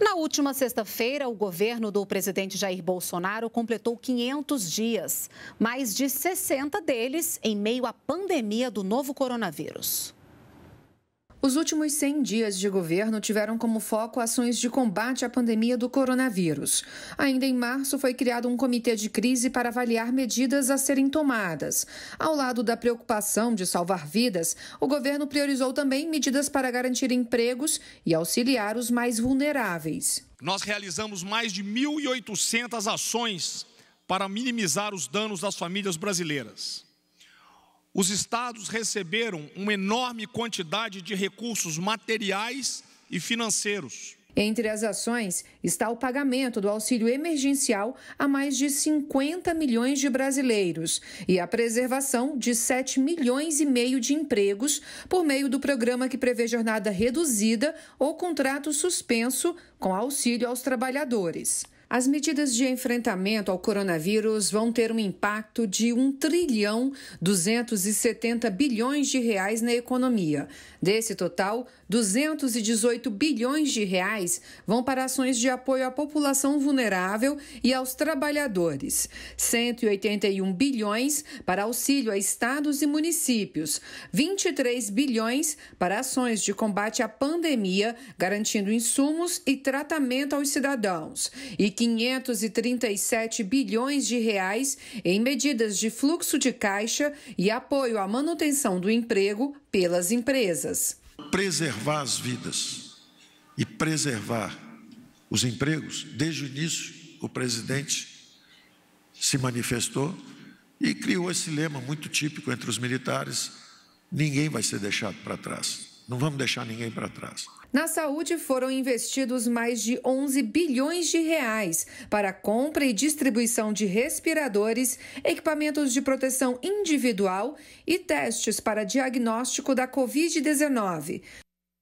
Na última sexta-feira, o governo do presidente Jair Bolsonaro completou 500 dias, mais de 60 deles em meio à pandemia do novo coronavírus. Os últimos 100 dias de governo tiveram como foco ações de combate à pandemia do coronavírus. Ainda em março, foi criado um comitê de crise para avaliar medidas a serem tomadas. Ao lado da preocupação de salvar vidas, o governo priorizou também medidas para garantir empregos e auxiliar os mais vulneráveis. Nós realizamos mais de 1.800 ações para minimizar os danos das famílias brasileiras. Os estados receberam uma enorme quantidade de recursos materiais e financeiros. Entre as ações está o pagamento do auxílio emergencial a mais de 50 milhões de brasileiros e a preservação de 7 milhões e meio de empregos por meio do programa que prevê jornada reduzida ou contrato suspenso com auxílio aos trabalhadores. As medidas de enfrentamento ao coronavírus vão ter um impacto de 1 trilhão 270 bilhões de reais na economia. Desse total, 218 bilhões de reais vão para ações de apoio à população vulnerável e aos trabalhadores, 181 bilhões para auxílio a estados e municípios, 23 bilhões para ações de combate à pandemia, garantindo insumos e tratamento aos cidadãos, e 537 bilhões de reais em medidas de fluxo de caixa e apoio à manutenção do emprego pelas empresas. Preservar as vidas e preservar os empregos, desde o início, o presidente se manifestou e criou esse lema muito típico entre os militares: ninguém vai ser deixado para trás. Não vamos deixar ninguém para trás. Na saúde foram investidos mais de 11 bilhões de reais para compra e distribuição de respiradores, equipamentos de proteção individual e testes para diagnóstico da Covid-19.